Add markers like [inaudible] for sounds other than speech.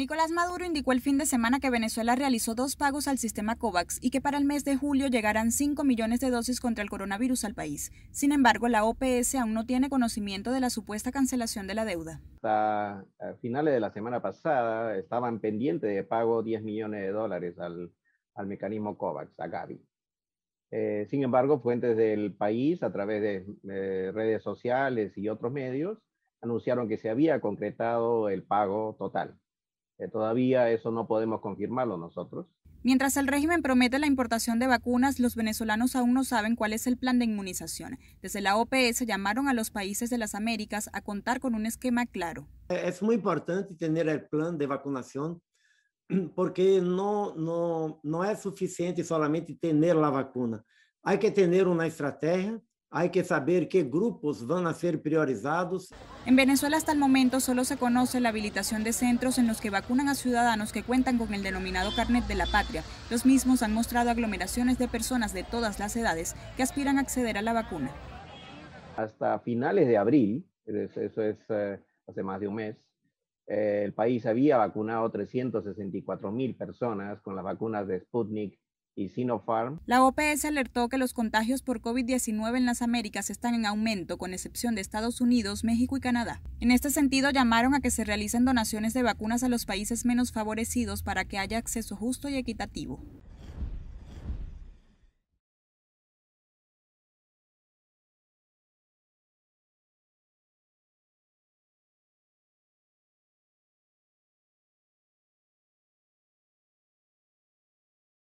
Nicolás Maduro indicó el fin de semana que Venezuela realizó dos pagos al sistema COVAX y que para el mes de julio llegarán 5 millones de dosis contra el coronavirus al país. Sin embargo, la OPS aún no tiene conocimiento de la supuesta cancelación de la deuda. Hasta eh, finales de la semana pasada estaban pendientes de pago 10 millones de dólares al, mecanismo COVAX, a Gavi. Eh, sin embargo, fuentes del país, a través de redes sociales y otros medios, anunciaron que se había concretado el pago total. Eh, todavía eso no podemos confirmarlo nosotros. Mientras el régimen promete la importación de vacunas, los venezolanos aún no saben cuál es el plan de inmunización. Desde la OPS llamaron a los países de las Américas a contar con un esquema claro. Eh, es muy importante tener el plan de vacunación [clears throat] porque no, no, no es suficiente solamente tener la vacuna. Hay que tener una estrategia hay que saber qué grupos van a ser priorizados. En Venezuela hasta el momento solo se conoce la habilitación de centros en los que vacunan a ciudadanos que cuentan con el denominado carnet de la patria. Los mismos han mostrado aglomeraciones de personas de todas las edades que aspiran a acceder a la vacuna. Hasta finales de abril, eso es eh, hace más de un mes, eh, el país había vacunado 364 mil personas con las vacunas de Sputnik la OPS alertó que los contagios por COVID-19 en las Américas están en aumento, con excepción de Estados Unidos, México y Canadá. En este sentido, llamaron a que se realicen donaciones de vacunas a los países menos favorecidos para que haya acceso justo y equitativo.